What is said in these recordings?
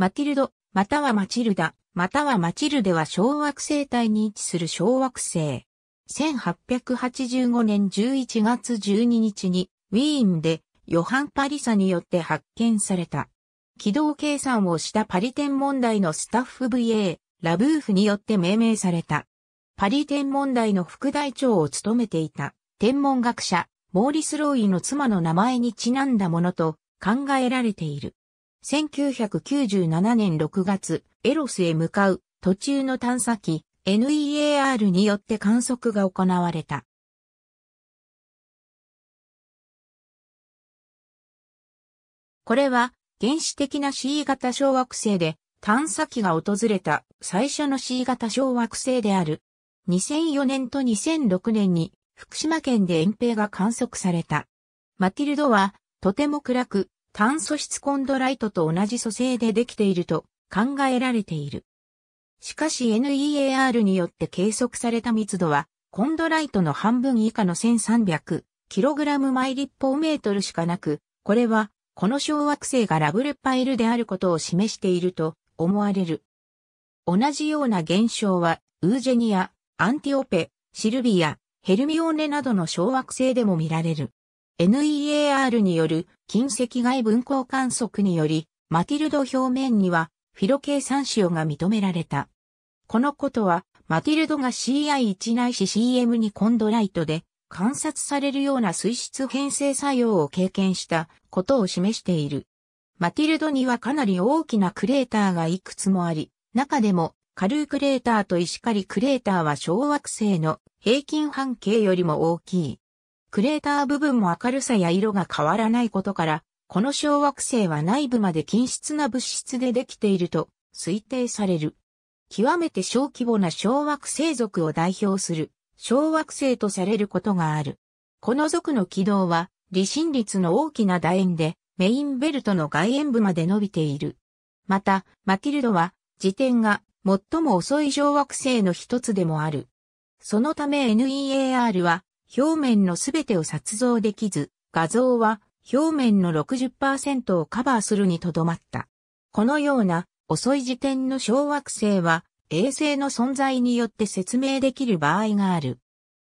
マティルド、またはマチルダ、またはマチルデは小惑星帯に位置する小惑星。1885年11月12日に、ウィーンで、ヨハン・パリサによって発見された。軌道計算をしたパリ天文台のスタッフ VA、ラブーフによって命名された。パリ天文台の副大長を務めていた、天文学者、モーリス・ローイの妻の名前にちなんだものと考えられている。1997年6月、エロスへ向かう途中の探査機 NEAR によって観測が行われた。これは原始的な C 型小惑星で探査機が訪れた最初の C 型小惑星である。2004年と2006年に福島県で遠平が観測された。マティルドはとても暗く炭素質コンドライトと同じ組成でできていると考えられている。しかし NEAR によって計測された密度は、コンドライトの半分以下の 1300kg 毎立方メートルしかなく、これは、この小惑星がラブレパイルであることを示していると思われる。同じような現象は、ウージェニア、アンティオペ、シルビア、ヘルミオーネなどの小惑星でも見られる。NEAR による近赤外分光観測により、マティルド表面にはフィロ算産子が認められた。このことは、マティルドが CI1 ないし CM にコンドライトで観察されるような水質変性作用を経験したことを示している。マティルドにはかなり大きなクレーターがいくつもあり、中でもカルークレーターと石狩クレーターは小惑星の平均半径よりも大きい。クレーター部分も明るさや色が変わらないことから、この小惑星は内部まで均質な物質でできていると推定される。極めて小規模な小惑星族を代表する小惑星とされることがある。この族の軌道は離心率の大きな楕円でメインベルトの外縁部まで伸びている。また、マティルドは時点が最も遅い小惑星の一つでもある。そのため NEAR は表面のすべてを撮像できず、画像は表面の60%をカバーするにとどまった。このような遅い時点の小惑星は衛星の存在によって説明できる場合がある。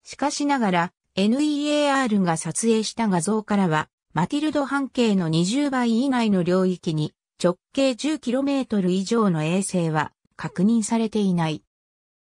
しかしながら NEAR が撮影した画像からはマティルド半径の20倍以内の領域に直径 10km 以上の衛星は確認されていない。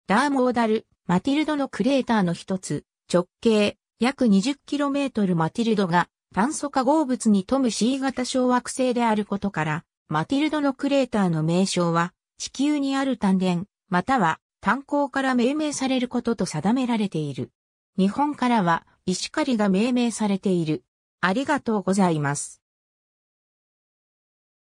ダーモーダル、マティルドのクレーターの一つ、直径約 20km マティルドが炭素化合物に富む C 型小惑星であることから、マティルドのクレーターの名称は、地球にある単田または炭鉱から命名されることと定められている。日本からは、石狩が命名されている。ありがとうございます。